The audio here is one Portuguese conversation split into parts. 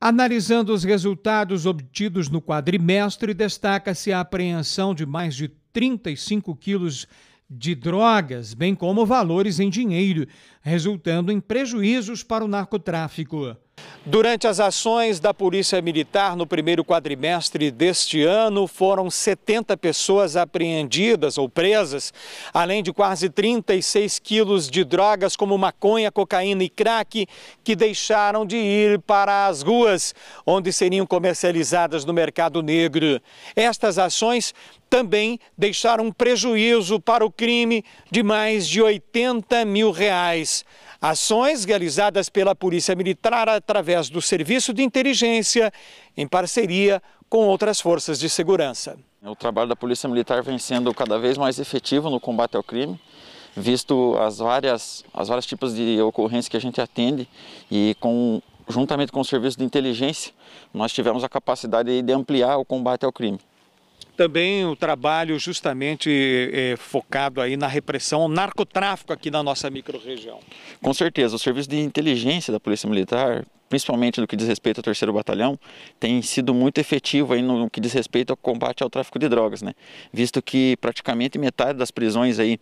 Analisando os resultados obtidos no quadrimestre, destaca-se a apreensão de mais de 35 quilos de drogas, bem como valores em dinheiro, resultando em prejuízos para o narcotráfico. Durante as ações da Polícia Militar no primeiro quadrimestre deste ano, foram 70 pessoas apreendidas ou presas, além de quase 36 quilos de drogas como maconha, cocaína e crack, que deixaram de ir para as ruas, onde seriam comercializadas no mercado negro. Estas ações também deixaram um prejuízo para o crime de mais de 80 mil reais. Ações realizadas pela Polícia Militar através através do Serviço de Inteligência, em parceria com outras forças de segurança. O trabalho da Polícia Militar vem sendo cada vez mais efetivo no combate ao crime, visto as várias, as várias tipos de ocorrências que a gente atende e com juntamente com o serviço de inteligência, nós tivemos a capacidade de ampliar o combate ao crime também o trabalho justamente eh, focado aí na repressão ao narcotráfico aqui na nossa microrregião. Com certeza, o serviço de inteligência da Polícia Militar principalmente no que diz respeito ao terceiro batalhão, tem sido muito efetivo aí no que diz respeito ao combate ao tráfico de drogas, né? Visto que praticamente metade das prisões aí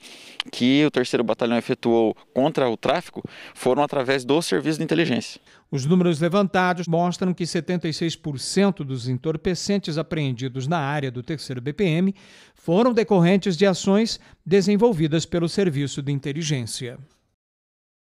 que o terceiro batalhão efetuou contra o tráfico foram através do serviço de inteligência. Os números levantados mostram que 76% dos entorpecentes apreendidos na área do terceiro BPM foram decorrentes de ações desenvolvidas pelo serviço de inteligência.